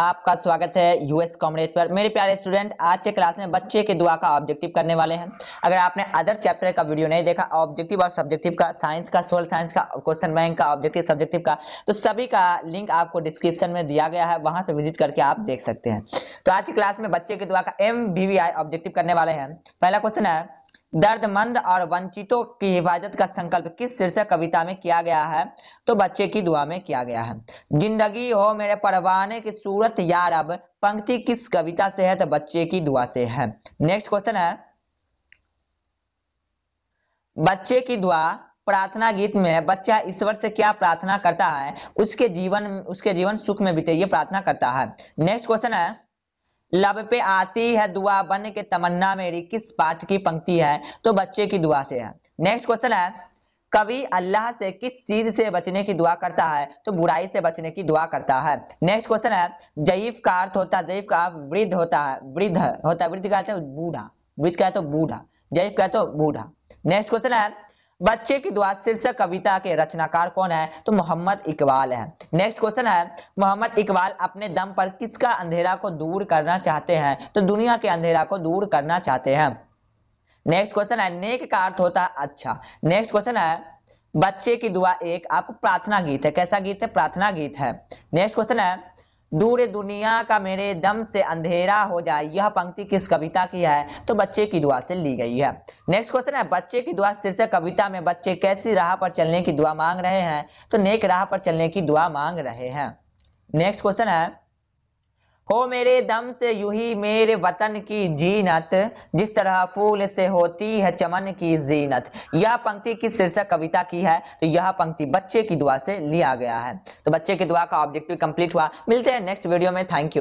आपका स्वागत है यूएस कॉमरेज पर मेरे प्यारे स्टूडेंट आज के क्लास में बच्चे के दुआ का ऑब्जेक्टिव करने वाले हैं अगर आपने अदर चैप्टर का वीडियो नहीं देखा ऑब्जेक्टिव और सब्जेक्टिव का साइंस का सोल साइंस का क्वेश्चन बैंक का ऑब्जेक्टिव सब्जेक्टिव का तो सभी का लिंक आपको डिस्क्रिप्शन में दिया गया है वहां से विजिट करके आप देख सकते हैं तो आज की क्लास में बच्चे के दुआ का एम ऑब्जेक्टिव करने वाले हैं पहला क्वेश्चन है दर्दमंद और वंचितों की हिफाजत का संकल्प किस शीर्षक कविता में किया गया है तो बच्चे की दुआ में किया गया है जिंदगी हो मेरे परवाने की सूरत यार अब पंक्ति किस कविता से है तो बच्चे की दुआ से है नेक्स्ट क्वेश्चन है बच्चे की दुआ प्रार्थना गीत में बच्चा ईश्वर से क्या प्रार्थना करता है उसके जीवन उसके जीवन सुख में बीते ये प्रार्थना करता है नेक्स्ट क्वेश्चन है लब पे आती है दुआ बन के तमन्ना मेरी किस पाठ की पंक्ति है तो बच्चे की दुआ से है नेक्स्ट क्वेश्चन है कवि अल्लाह से किस चीज से बचने की दुआ करता है तो बुराई से बचने की दुआ करता है नेक्स्ट क्वेश्चन है जयीफ का अर्थ होता है जयीफ का अर्थ वृद्ध होता है वृद्ध होता है वृद्ध कहते हैं बूढ़ा वृद्ध कहते तो बूढ़ा जयीफ कहते तो बूढ़ा नेक्स्ट क्वेश्चन है बच्चे की दुआ शीर्षक कविता के रचनाकार कौन है तो मोहम्मद इकबाल है नेक्स्ट क्वेश्चन है मोहम्मद इकबाल अपने दम पर किसका अंधेरा को दूर करना चाहते हैं तो दुनिया के अंधेरा को दूर करना चाहते हैं नेक्स्ट क्वेश्चन है नेक का अर्थ होता है अच्छा नेक्स्ट क्वेश्चन है बच्चे की दुआ एक आप प्रार्थना गीत है कैसा गीत है प्रार्थना गीत है नेक्स्ट क्वेश्चन है दूर दुनिया का मेरे दम से अंधेरा हो जाए यह पंक्ति किस कविता की है तो बच्चे की दुआ से ली गई है नेक्स्ट क्वेश्चन है बच्चे की दुआ शीर्षक कविता में बच्चे कैसी राह पर चलने की दुआ मांग रहे हैं तो नेक राह पर चलने की दुआ मांग रहे हैं नेक्स्ट क्वेश्चन है हो मेरे दम से यू ही मेरे वतन की जीनत जिस तरह फूल से होती है चमन की जीनत यह पंक्ति किस शीर्षक कविता की है तो यह पंक्ति बच्चे की दुआ से लिया गया है तो बच्चे की दुआ का ऑब्जेक्टिव कंप्लीट हुआ मिलते हैं नेक्स्ट वीडियो में थैंक यू